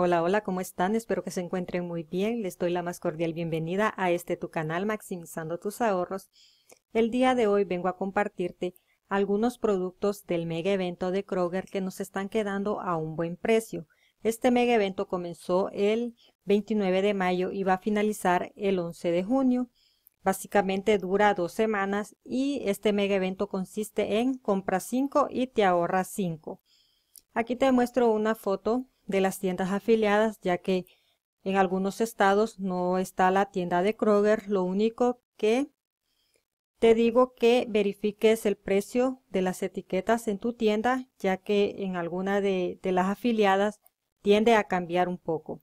Hola, hola, ¿cómo están? Espero que se encuentren muy bien. Les doy la más cordial bienvenida a este tu canal Maximizando tus ahorros. El día de hoy vengo a compartirte algunos productos del mega evento de Kroger que nos están quedando a un buen precio. Este mega evento comenzó el 29 de mayo y va a finalizar el 11 de junio. Básicamente dura dos semanas y este mega evento consiste en compra 5 y te ahorras 5. Aquí te muestro una foto de las tiendas afiliadas, ya que en algunos estados no está la tienda de Kroger. Lo único que te digo que verifiques el precio de las etiquetas en tu tienda, ya que en alguna de, de, las afiliadas tiende a cambiar un poco.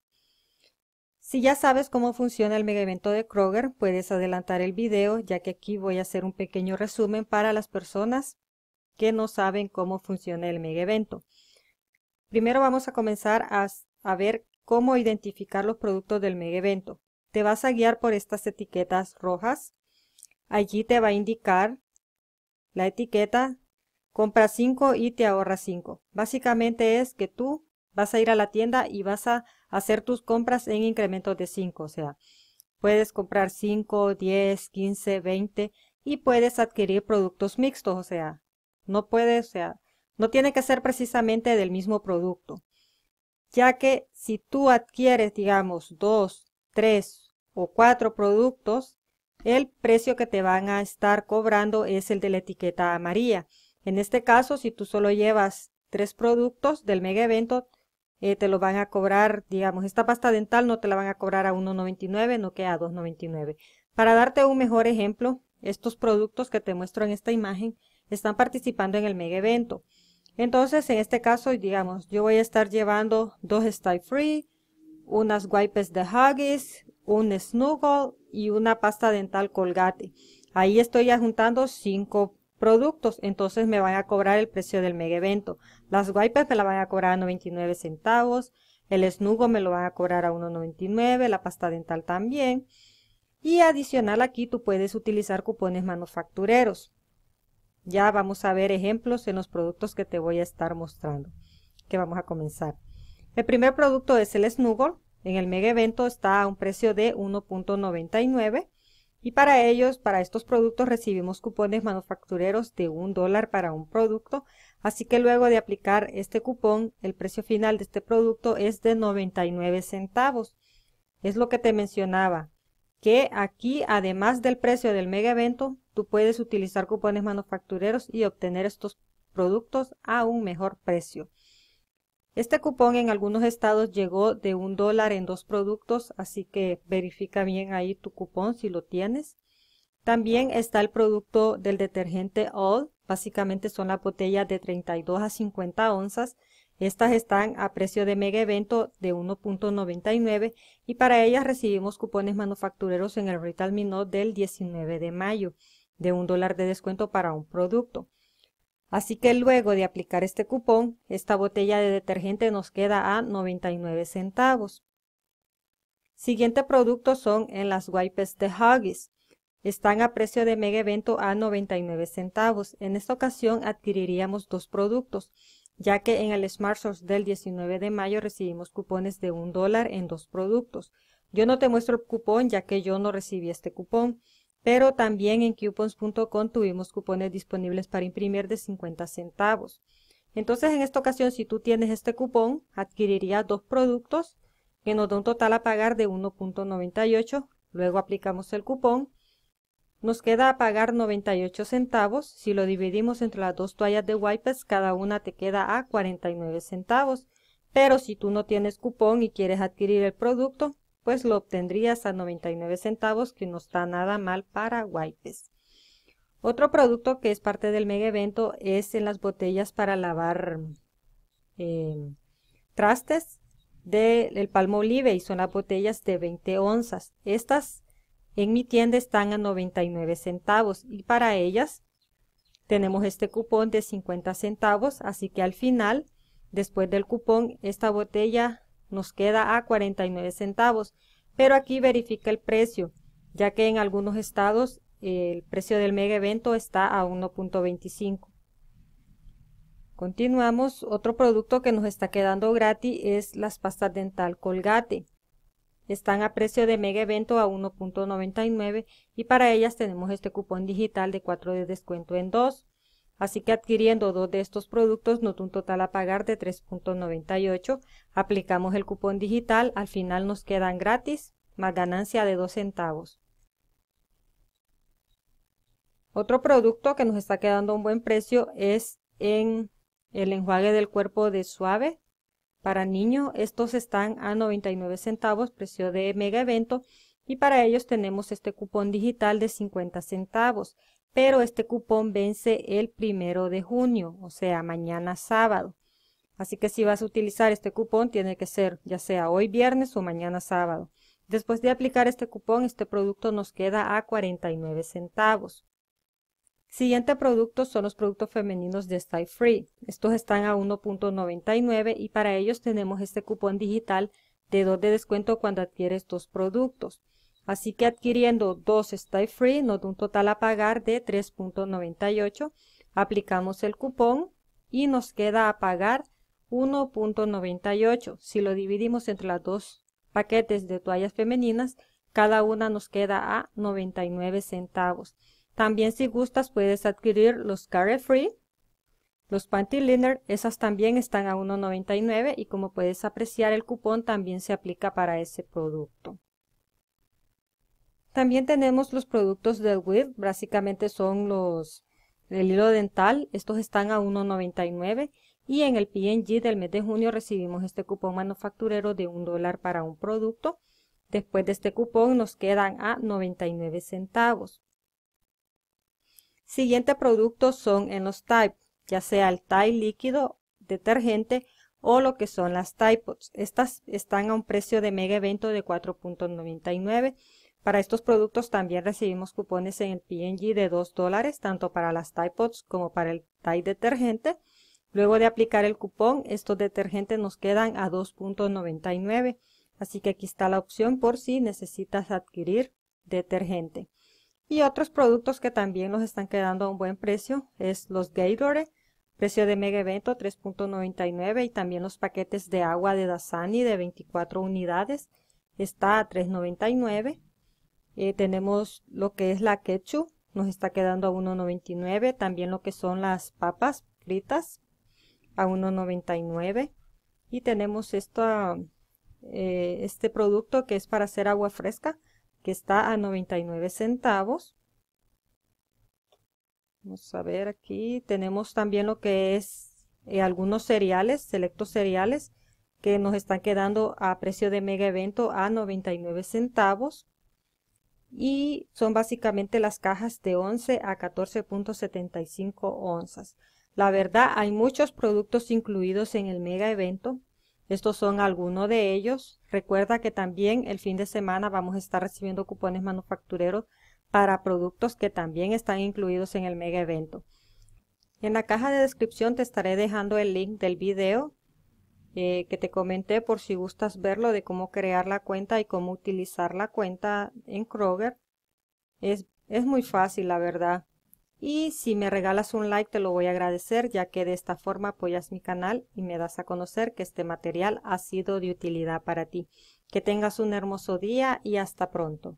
Si ya sabes cómo funciona el mega evento de Kroger, puedes adelantar el video, ya que aquí voy a hacer un pequeño resumen para las personas que no saben cómo funciona el mega evento. Primero vamos a comenzar a, ver cómo identificar los productos del mega evento. Te vas a guiar por estas etiquetas rojas. Allí te va a indicar la etiqueta compra 5 y te ahorra 5. Básicamente es que tú vas a ir a la tienda y vas a hacer tus compras en incrementos de 5. O sea, puedes comprar 5, 10, 15, 20 y puedes adquirir productos mixtos. O sea, no puedes, o sea, no tiene que ser precisamente del mismo producto, ya que si tú adquieres, digamos, dos, tres o cuatro productos, el precio que te van a estar cobrando es el de la etiqueta amarilla. En este caso, si tú solo llevas tres productos del mega evento, eh, te lo van a cobrar, digamos, esta pasta dental no te la van a cobrar a 1.99, no que a 2.99. Para darte un mejor ejemplo, estos productos que te muestro en esta imagen están participando en el mega evento. Entonces, en este caso, digamos, yo voy a estar llevando dos Style Free, unas wipes de Huggies, un Snuggle y una pasta dental Colgate. Ahí estoy adjuntando cinco productos, entonces me van a cobrar el precio del mega evento. Las wipes me la van a cobrar a 99 centavos, el Snuggle me lo van a cobrar a 1.99, la pasta dental también. Y adicional aquí tú puedes utilizar cupones manufactureros. Ya vamos a ver ejemplos en los productos que te voy a estar mostrando, que vamos a comenzar. El primer producto es el Snuggle. En el mega evento está a un precio de 1.99 y para ellos, para estos productos recibimos cupones manufactureros de un dólar para un producto. Así que luego de aplicar este cupón, el precio final de este producto es de 99 centavos. Es lo que te mencionaba, que aquí además del precio del mega evento Tú puedes utilizar cupones manufactureros y obtener estos productos a un mejor precio. Este cupón en algunos estados llegó de un dólar en dos productos, así que verifica bien ahí tu cupón si lo tienes. También está el producto del detergente All, básicamente son las botellas de 32 a 50 onzas. Estas están a precio de mega evento de 1.99 y para ellas recibimos cupones manufactureros en el Retail Minot del 19 de mayo de un dólar de descuento para un producto. Así que luego de aplicar este cupón, esta botella de detergente nos queda a 99 centavos. Siguiente producto son en las wipes de Huggies. Están a precio de mega evento a 99 centavos. En esta ocasión adquiriríamos dos productos, ya que en el Smart del 19 de mayo recibimos cupones de un dólar en dos productos. Yo no te muestro el cupón ya que yo no recibí este cupón pero también en coupons.com tuvimos cupones disponibles para imprimir de 50 centavos. Entonces, en esta ocasión, si tú tienes este cupón, adquirirías dos productos que nos da un total a pagar de 1.98. Luego aplicamos el cupón. Nos queda a pagar 98 centavos. Si lo dividimos entre las dos toallas de wipes, cada una te queda a 49 centavos. Pero si tú no tienes cupón y quieres adquirir el producto, pues lo obtendrías a 99 centavos, que no está nada mal para wipes. Otro producto que es parte del mega evento es en las botellas para lavar em, trastes del palmo olive y son las botellas de 20 onzas. Estas en mi tienda están a 99 centavos y para ellas tenemos este cupón de 50 centavos, así que al final, después del cupón, esta botella nos queda a 49 centavos, pero aquí verifica el precio, ya que en algunos estados eh, el precio del mega evento está a 1.25. Continuamos, otro producto que nos está quedando gratis es las pastas dental Colgate. Están a precio de mega evento a 1.99 y para ellas tenemos este cupón digital de 4 de descuento en 2. Así que adquiriendo dos de estos productos nos un total a pagar de 3.98. Aplicamos el cupón digital, al final nos quedan gratis, más ganancia de 2 centavos. Otro producto que nos está quedando a un buen precio es en el enjuague del cuerpo de Suave. Para niños estos están a 99 centavos, precio de mega evento, y para ellos tenemos este cupón digital de 50 centavos pero este cupón vence el primero de junio, o sea, mañana sábado. Así que si vas a utilizar este cupón, tiene que ser ya sea hoy viernes o mañana sábado. Después de aplicar este cupón, este producto nos queda a 49 centavos. Siguiente producto son los productos femeninos de Style Free. Estos están a 1.99 y para ellos tenemos este cupón digital de 2 de descuento cuando adquieres estos productos. Así que adquiriendo dos Stay Free nos da un total a pagar de 3.98. Aplicamos el cupón y nos queda a pagar 1.98. Si lo dividimos entre los dos paquetes de toallas femeninas, cada una nos queda a 99 centavos. También si gustas puedes adquirir los carefree, Free, los Panty Liner, esas también están a 1.99 y como puedes apreciar el cupón también se aplica para ese producto. También tenemos los productos del WIRD, básicamente son los del hilo dental, estos están a 1.99 y en el PNG del mes de junio recibimos este cupón manufacturero de un dólar para un producto. Después de este cupón nos quedan a 99 centavos. Siguiente producto son en los Type, ya sea el Type líquido, detergente o lo que son las Typods. Estas están a un precio de mega evento de 4.99 para estos productos también recibimos cupones en el PNG de 2 dólares, tanto para las Tide Pods como para el Tide Detergente. Luego de aplicar el cupón, estos detergentes nos quedan a 2.99, así que aquí está la opción por si necesitas adquirir detergente. Y otros productos que también nos están quedando a un buen precio es los Gatorade, precio de mega evento 3.99 y también los paquetes de agua de Dasani de 24 unidades está a 3.99. Eh, tenemos lo que es la ketchup, nos está quedando a 1.99. También lo que son las papas fritas a 1.99. Y tenemos esta, eh, este producto que es para hacer agua fresca, que está a 99 centavos. Vamos a ver aquí, tenemos también lo que es eh, algunos cereales, selectos cereales, que nos están quedando a precio de mega evento a 99 centavos y son básicamente las cajas de 11 a 14.75 onzas. La verdad, hay muchos productos incluidos en el mega evento. Estos son algunos de ellos. Recuerda que también el fin de semana vamos a estar recibiendo cupones manufactureros para productos que también están incluidos en el mega evento. En la caja de descripción te estaré dejando el link del video eh, que te comenté por si gustas verlo de cómo crear la cuenta y cómo utilizar la cuenta en Kroger. Es, es muy fácil, la verdad. Y si me regalas un like te lo voy a agradecer ya que de esta forma apoyas mi canal y me das a conocer que este material ha sido de utilidad para ti. Que tengas un hermoso día y hasta pronto.